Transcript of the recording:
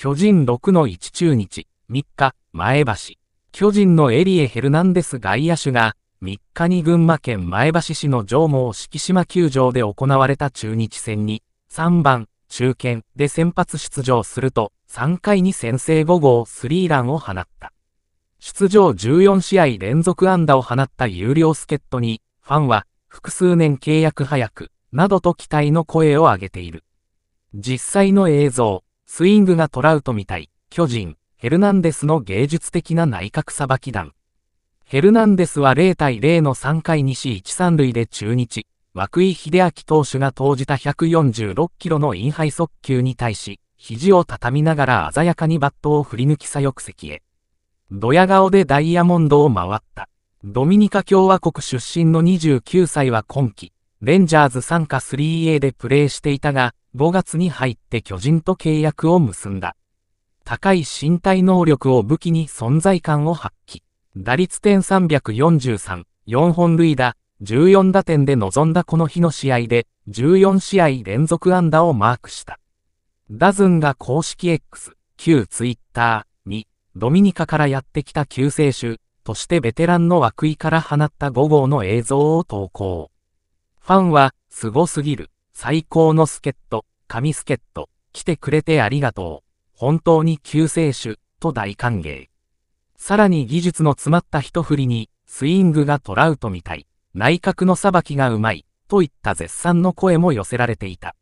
巨人6の1中日、3日、前橋。巨人のエリエ・ヘルナンデス外野手が、3日に群馬県前橋市の上毛敷島球場で行われた中日戦に、3番、中堅で先発出場すると、3回に先制5号スリーランを放った。出場14試合連続安打を放った有料助っ人に、ファンは、複数年契約早く、などと期待の声を上げている。実際の映像。スイングがトラウトみたい、巨人、ヘルナンデスの芸術的な内角さばき弾。ヘルナンデスは0対0の3回西1、3塁で中日、涌井秀明投手が投じた146キロのインハイ速球に対し、肘を畳みながら鮮やかにバットを振り抜き左翼席へ。ドヤ顔でダイヤモンドを回った。ドミニカ共和国出身の29歳は今季、レンジャーズ参加 3A でプレーしていたが、5月に入って巨人と契約を結んだ。高い身体能力を武器に存在感を発揮。打率点343、4本塁打、14打点で臨んだこの日の試合で、14試合連続安打をマークした。ダズンが公式 X、旧 Twitter に、ドミニカからやってきた救世主、としてベテランの涌井から放った5号の映像を投稿。ファンは、凄すぎる、最高の助っ人、神助っ人、来てくれてありがとう。本当に救世主、と大歓迎。さらに技術の詰まった一振りに、スイングがトラウトみたい、内角の裁きがうまい、といった絶賛の声も寄せられていた。